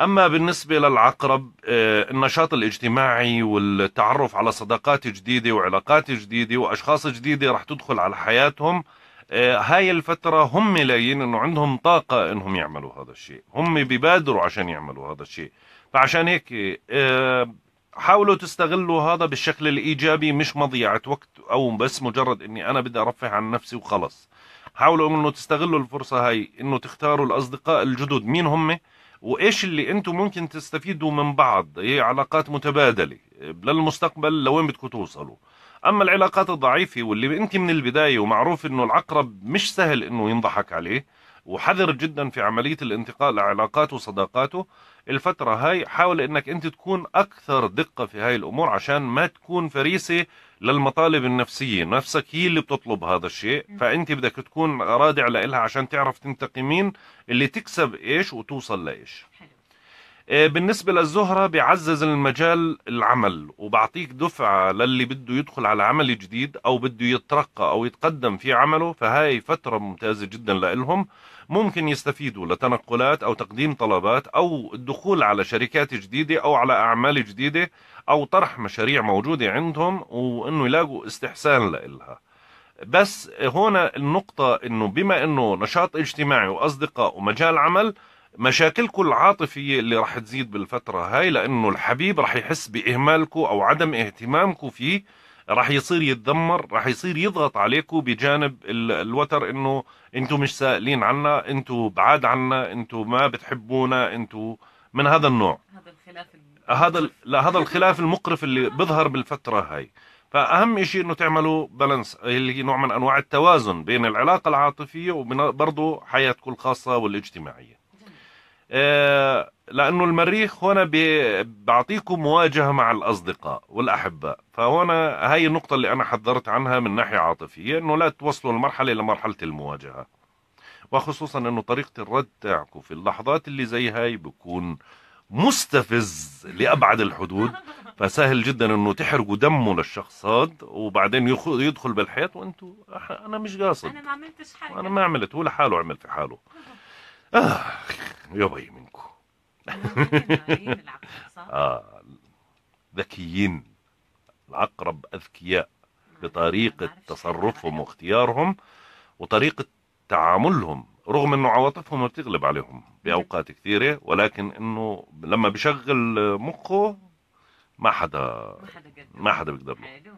أما بالنسبة للعقرب آه، النشاط الاجتماعي والتعرف على صداقات جديدة وعلاقات جديدة وأشخاص جديدة رح تدخل على حياتهم آه، هاي الفترة هم لاقيين انه عندهم طاقة انهم يعملوا هذا الشيء هم بيبادروا عشان يعملوا هذا الشيء فعشان هيك آه، حاولوا تستغلوا هذا بالشكل الايجابي مش مضيعه وقت او بس مجرد اني انا بدي ارفه عن نفسي وخلص حاولوا انه تستغلوا الفرصه هاي انه تختاروا الاصدقاء الجدد مين هم وايش اللي انتم ممكن تستفيدوا من بعض هي علاقات متبادله للمستقبل لوين بدكم توصلوا اما العلاقات الضعيفه واللي انت من البدايه ومعروف انه العقرب مش سهل انه ينضحك عليه وحذر جدا في عمليه الانتقال لعلاقاته وصداقاته الفتره هاي حاول انك انت تكون اكثر دقه في هاي الامور عشان ما تكون فريسه للمطالب النفسيه نفسك هي اللي بتطلب هذا الشيء فانت بدك تكون رادع لها عشان تعرف تنتقي مين اللي تكسب ايش وتوصل لايش حلو. آه، بالنسبة للزهرة بيعزز المجال العمل وبعطيك دفعة للي بده يدخل على عمل جديد أو بده يترقى أو يتقدم في عمله فهاي فترة ممتازة جدا لإلهم ممكن يستفيدوا لتنقلات أو تقديم طلبات أو الدخول على شركات جديدة أو على أعمال جديدة أو طرح مشاريع موجودة عندهم وأنه يلاقوا استحسان لإلها بس هنا النقطة أنه بما أنه نشاط اجتماعي وأصدقاء ومجال عمل مشاكلكم العاطفية اللي رح تزيد بالفترة هاي لأنه الحبيب رح يحس بإهمالكم أو عدم اهتمامكم فيه راح يصير يتذمر راح يصير يضغط عليكم بجانب الوتر انه انتم مش سائلين عنا انتم بعاد عنا انتم ما بتحبونا انتم من هذا النوع هذا الخلاف هذا لا هذا الخلاف المقرف اللي بيظهر بالفتره هاي فاهم شيء انه تعملوا بالانس اللي هي نوع من انواع التوازن بين العلاقه العاطفيه وبرضه حياتكم الخاصه والاجتماعيه آه لانه المريخ هنا بيعطيكم مواجهه مع الاصدقاء والاحباء فهنا هاي النقطه اللي انا حذرت عنها من ناحيه عاطفيه انه لا توصلوا المرحله لمرحله المواجهه وخصوصا انه طريقه الرد تاعكم في اللحظات اللي زي هاي بكون مستفز لابعد الحدود فسهل جدا انه تحرقوا دمه للشخص هذا وبعدين يدخل بالحيط وانتوا انا مش قاصد انا ما عملتش حاجه انا ما عملت هو لحاله عمل في حاله آه يا بي من اه ذكيين العقرب اذكياء نعم، بطريقه تصرفهم واختيارهم وطريقه تعاملهم رغم انه عواطفهم بتغلب عليهم باوقات كثيره ولكن انه لما بشغل مخه ما حدا ما حدا بيقدر له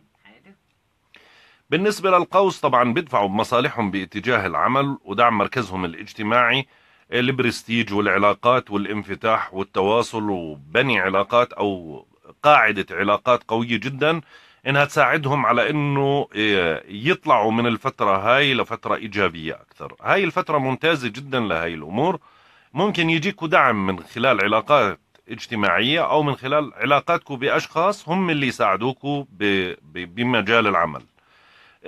بالنسبه للقوس طبعا بيدفعوا بمصالحهم باتجاه العمل ودعم مركزهم الاجتماعي البرستيج والعلاقات والانفتاح والتواصل وبني علاقات او قاعدة علاقات قوية جدا انها تساعدهم على انه آه، يطلعوا من الفترة هاي لفترة ايجابية اكثر هاي الفترة ممتازة جدا لهي الامور ممكن يجيكوا دعم من خلال علاقات اجتماعية او من خلال علاقاتكم باشخاص هم اللي يساعدوكوا بمجال العمل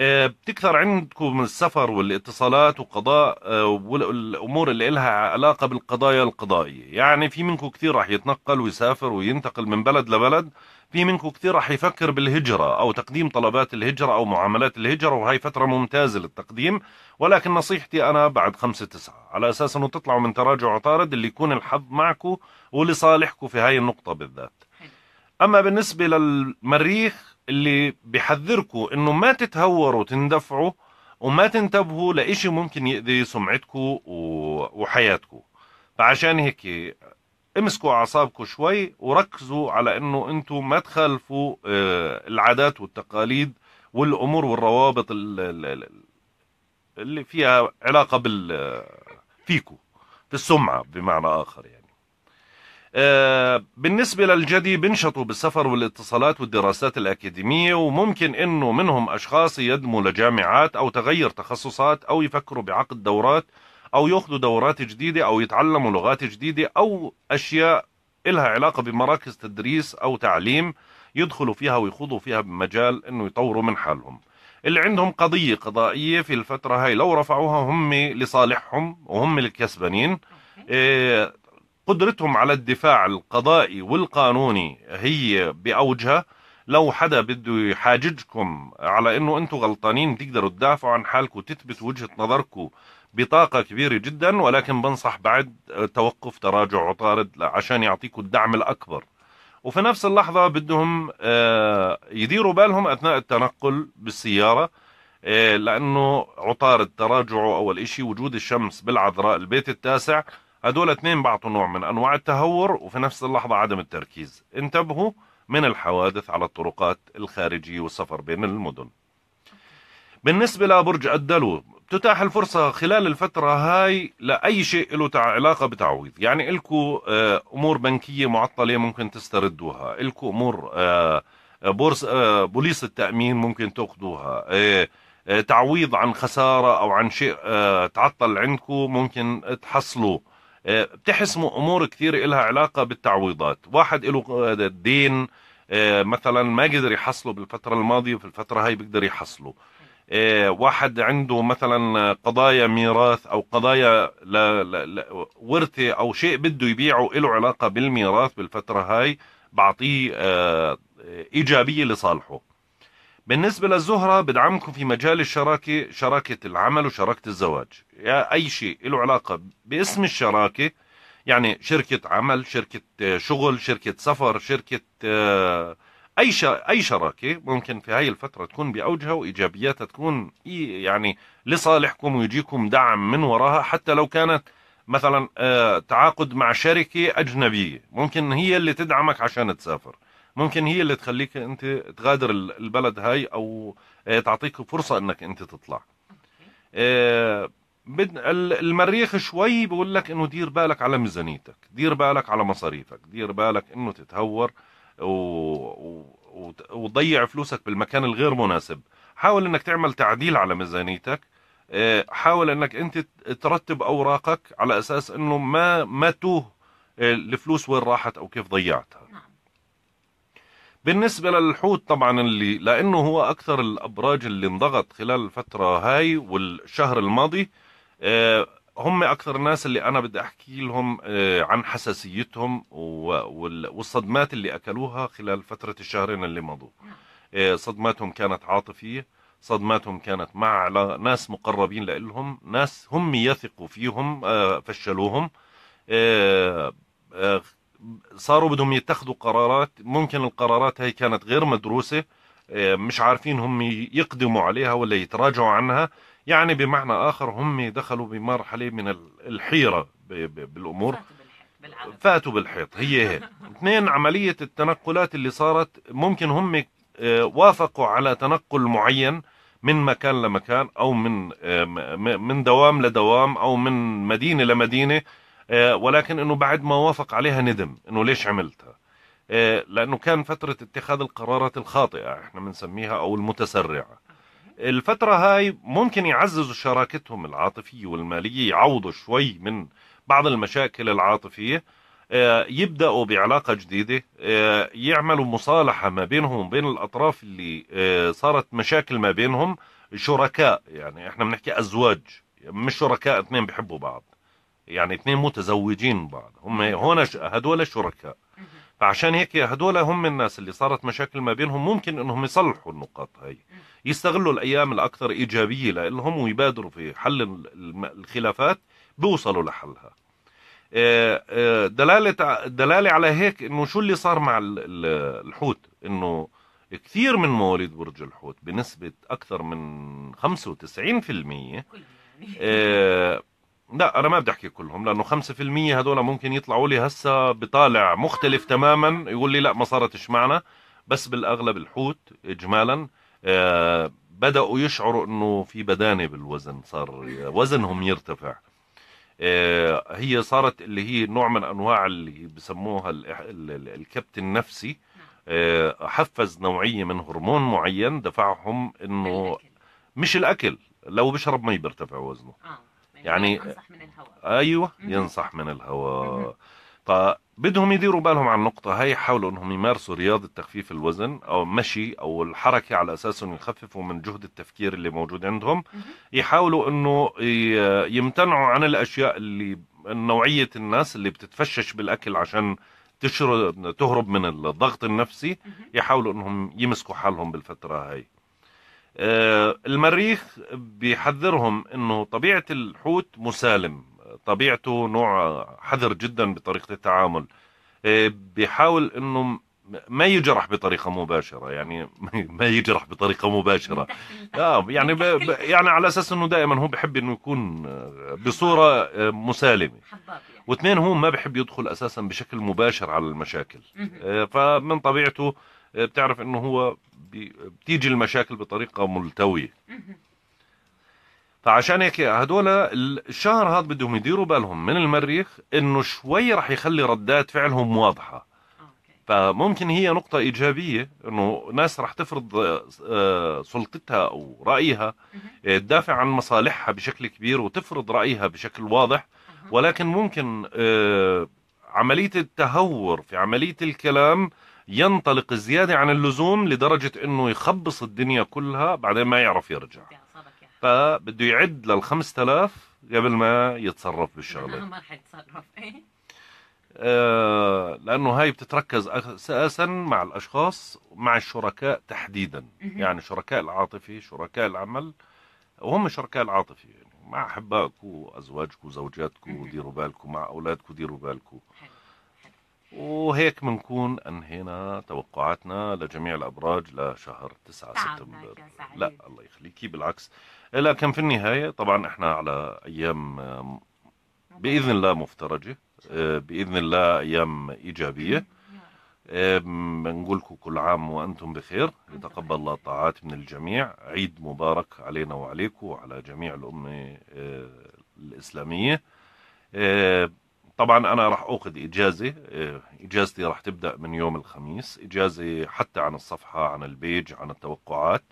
آه، بتكثر عندكم السفر والاتصالات وقضاء آه، والامور اللي لها علاقه بالقضايا القضائيه يعني في منكم كثير راح يتنقل ويسافر وينتقل من بلد لبلد في منكم كثير راح يفكر بالهجره او تقديم طلبات الهجره او معاملات الهجره وهي فتره ممتازه للتقديم ولكن نصيحتي انا بعد خمسة تسعة على اساس انه تطلعوا من تراجع عطارد اللي يكون الحظ معكم ولصالحكم في هاي النقطه بالذات اما بالنسبه للمريخ اللي بحذركم انه ما تتهوروا تندفعوا وما تنتبهوا لإشي ممكن يأذي سمعتكم وحياتكم فعشان هيك امسكوا اعصابكم شوي وركزوا على انه انتم ما تخالفوا آه، العادات والتقاليد والامور والروابط اللي فيها علاقه بال فيكم في السمعه بمعنى اخر يعني آه، بالنسبة للجدي بنشطوا بالسفر والاتصالات والدراسات الأكاديمية وممكن أنه منهم أشخاص يدموا لجامعات أو تغير تخصصات أو يفكروا بعقد دورات أو يأخذوا دورات جديدة أو يتعلموا لغات جديدة أو أشياء إلها علاقة بمراكز تدريس أو تعليم يدخلوا فيها ويخوضوا فيها بمجال أنه يطوروا من حالهم اللي عندهم قضية قضائية في الفترة هاي لو رفعوها هم لصالحهم وهم الكسبانين إيه قدرتهم على الدفاع القضائي والقانوني هي بأوجها لو حدا بده يحاججكم على انه انتم غلطانين بتقدروا تدافعوا عن حالكم وتثبتوا وجهه نظركم بطاقه كبيره جدا ولكن بنصح بعد توقف تراجع عطارد عشان يعطيكم الدعم الاكبر وفي نفس اللحظه بدهم آه، يديروا بالهم اثناء التنقل بالسياره آه، لانه عطارد تراجعه اول شيء وجود الشمس بالعذراء البيت التاسع هدول اثنين بعطوا نوع من انواع التهور وفي نفس اللحظه عدم التركيز انتبهوا من الحوادث على الطرقات الخارجيه والسفر بين المدن بالنسبه لبرج الدلو تتاح الفرصة خلال الفترة هاي لأي شيء له علاقة بتعويض يعني إلكو آه، أمور بنكية معطلة ممكن تستردوها إلكو أمور آه، بورس آه، بوليس التأمين ممكن تأخذوها تعويض عن خسارة أو عن شيء تعطل عندكم ممكن تحصلوه آه، بتحسموا امور كثير لها علاقه بالتعويضات واحد له آه، دين آه، مثلا ما قدر يحصله بالفتره الماضيه في الفتره هاي بيقدر يحصله واحد عنده مثلا قضايا ميراث او قضايا ورثه او شيء بده يبيعه له علاقه بالميراث بالفتره هاي بعطيه ايجابيه لصالحه بالنسبة للزهرة بدعمكم في مجال الشراكة شراكة العمل وشراكة الزواج يا أي شيء له علاقة باسم الشراكة يعني شركة عمل شركة آه، شغل شركة سفر شركة آه، أي أي شراكة ممكن في هاي الفترة تكون بأوجها وإيجابياتها تكون يعني لصالحكم ويجيكم دعم من وراها حتى لو كانت مثلا آه، تعاقد مع شركة أجنبية ممكن هي اللي تدعمك عشان تسافر ممكن هي اللي تخليك انت تغادر البلد هاي او آه، تعطيك فرصه انك انت تطلع آه، المريخ شوي بقول لك انه دير بالك على ميزانيتك دير بالك على مصاريفك دير بالك انه تتهور وتضيع فلوسك بالمكان الغير مناسب حاول انك تعمل تعديل على ميزانيتك آه، حاول انك انت ترتب اوراقك على اساس انه ما ما توه الفلوس وين راحت او كيف ضيعتها بالنسبة للحوت طبعا اللي لأنه هو أكثر الأبراج اللي انضغط خلال الفترة هاي والشهر الماضي آه، هم أكثر الناس اللي أنا بدي أحكي لهم آه، عن حساسيتهم والصدمات اللي أكلوها خلال فترة الشهرين اللي مضوا نعم. آه، صدماتهم كانت عاطفية صدماتهم كانت مع ناس مقربين لهم ناس هم يثقوا فيهم فشلوهم صاروا بدهم يتخذوا قرارات ممكن القرارات هي كانت غير مدروسة آه، مش عارفين هم يقدموا عليها ولا يتراجعوا عنها يعني بمعنى آخر هم دخلوا بمرحلة من الحيرة بالأمور فاتوا بالحيط هي هي اثنين عملية التنقلات اللي صارت ممكن هم آه، وافقوا على تنقل معين من مكان لمكان أو من آه، من دوام لدوام أو من مدينة لمدينة آه، ولكن انه بعد ما وافق عليها ندم انه ليش عملتها آه، لانه كان فتره اتخاذ القرارات الخاطئه احنا بنسميها او المتسرعه الفتره هاي ممكن يعززوا شراكتهم العاطفيه والماليه يعوضوا شوي من بعض المشاكل العاطفيه آه، يبداوا بعلاقه جديده يعملوا مصالحه ما بينهم وبين الاطراف اللي صارت مشاكل ما بينهم شركاء يعني احنا بنحكي ازواج مش شركاء اثنين بحبوا بعض يعني اثنين متزوجين بعض هم هون هدول شركاء فعشان هيك هدول هم الناس اللي صارت مشاكل ما بينهم ممكن انهم يصلحوا النقاط هاي يستغلوا الايام الاكثر ايجابيه لهم ويبادروا في حل الخلافات بيوصلوا لحلها آه، آه، دلاله دلاله على هيك انه شو اللي صار مع الحوت انه كثير من مواليد برج الحوت بنسبه اكثر من 95% لا انا ما بدي احكي كلهم لانه 5% هذول ممكن يطلعوا لي هسه بطالع مختلف آه. تماما يقول لي لا ما صارتش معنا بس بالاغلب الحوت اجمالا آه بداوا يشعروا انه في بدانه بالوزن صار وزنهم يرتفع آه هي صارت اللي هي نوع من انواع اللي بسموها الكبت النفسي نعم. آه حفز نوعيه من هرمون معين دفعهم انه مش الاكل لو بيشرب مي بيرتفع وزنه آه. يعني, يعني ينصح من الهواء ايوه ينصح من الهواء فبدهم يديروا بالهم على النقطة هاي يحاولوا انهم يمارسوا رياضة تخفيف الوزن او مشي او الحركة على اساس انه يخففوا من جهد التفكير اللي موجود عندهم يحاولوا انه يمتنعوا عن الاشياء اللي نوعية الناس اللي بتتفشش بالاكل عشان تشرب تهرب من الضغط النفسي يحاولوا انهم يمسكوا حالهم بالفترة هاي آه، المريخ بيحذرهم انه طبيعه الحوت مسالم طبيعته نوع حذر جدا بطريقه التعامل آه، بيحاول انه ما يجرح بطريقة مباشرة يعني ما يجرح بطريقة مباشرة اه يعني ب... ب... يعني على اساس انه دائما هو بحب انه يكون آه، بصورة مسالمة يعني. واثنين هو ما بحب يدخل اساسا بشكل مباشر على المشاكل فمن طبيعته بتعرف انه هو بتيجي المشاكل بطريقه ملتويه فعشان هيك هدول الشهر هذا بدهم يديروا بالهم من المريخ انه شوي رح يخلي ردات فعلهم واضحه فممكن هي نقطة إيجابية إنه ناس رح تفرض آه، سلطتها أو رأيها آه، تدافع عن مصالحها بشكل كبير وتفرض رأيها بشكل واضح ولكن ممكن آه، عملية التهور في عملية الكلام ينطلق زيادة عن اللزوم لدرجة انه يخبص الدنيا كلها بعدين ما يعرف يرجع فبده يعد لل 5000 قبل ما يتصرف بالشغلة ما رح يتصرف إيه؟ آه، لانه هاي بتتركز اساسا مع الاشخاص مع الشركاء تحديدا يعني شركاء العاطفي شركاء العمل وهم شركاء العاطفي يعني مع احبائكم وازواجكم وزوجاتكم وديروا بالكم مع اولادكم ديروا بالكم وهيك بنكون انهينا توقعاتنا لجميع الابراج لشهر 9 نعم، سبتمبر لا الله يخليكي بالعكس لكن في النهايه طبعا احنا على ايام باذن الله مفترجه آه، باذن الله ايام ايجابيه بنقول لكم كل عام وانتم بخير يتقبل الله الطاعات من الجميع عيد مبارك علينا وعليكم وعلى جميع الامه آه، الاسلاميه آه، طبعا انا راح اخذ اجازه آه، اجازتي راح تبدا من يوم الخميس اجازه حتى عن الصفحه عن البيج عن التوقعات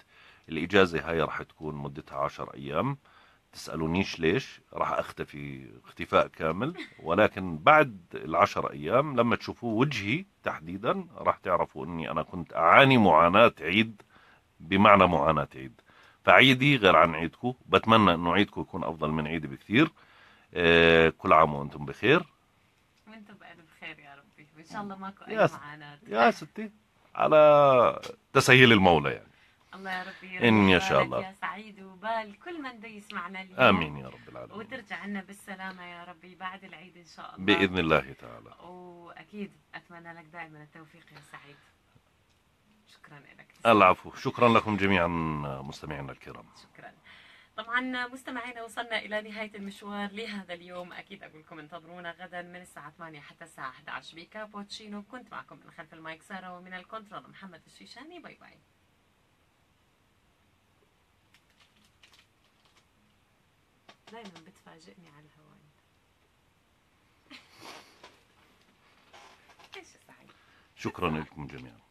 الاجازه هاي راح تكون مدتها 10 ايام تسالونيش ليش راح اختفي اختفاء كامل ولكن بعد العشر ايام لما تشوفوا وجهي تحديدا راح تعرفوا اني انا كنت اعاني معاناه عيد بمعنى معاناه عيد فعيدي غير عن عيدكم بتمنى انه عيدكم يكون افضل من عيدي بكثير آه، كل عام وانتم بخير شاء الله ماكو اي معاناه يا ستي على تسهيل المولى يعني الله يا رب ان يا شاء الله يا سعيد وبال كل من يسمعنا اليوم امين يا رب العالمين وترجع لنا بالسلامه يا ربي بعد العيد ان شاء الله باذن الله تعالى واكيد اتمنى لك دائما التوفيق يا سعيد شكرا لك العفو شكرا لكم جميعا مستمعينا الكرام شكرا طبعا مستمعينا وصلنا الى نهايه المشوار لهذا اليوم اكيد اقول لكم انتظرونا غدا من الساعه 8 حتى الساعه 11 بيكا بوتشينو كنت معكم من خلف المايك ساره ومن الكنترول محمد الشيشاني باي باي دائما بتفاجئني على الهواء ايش شكرا لكم جميعا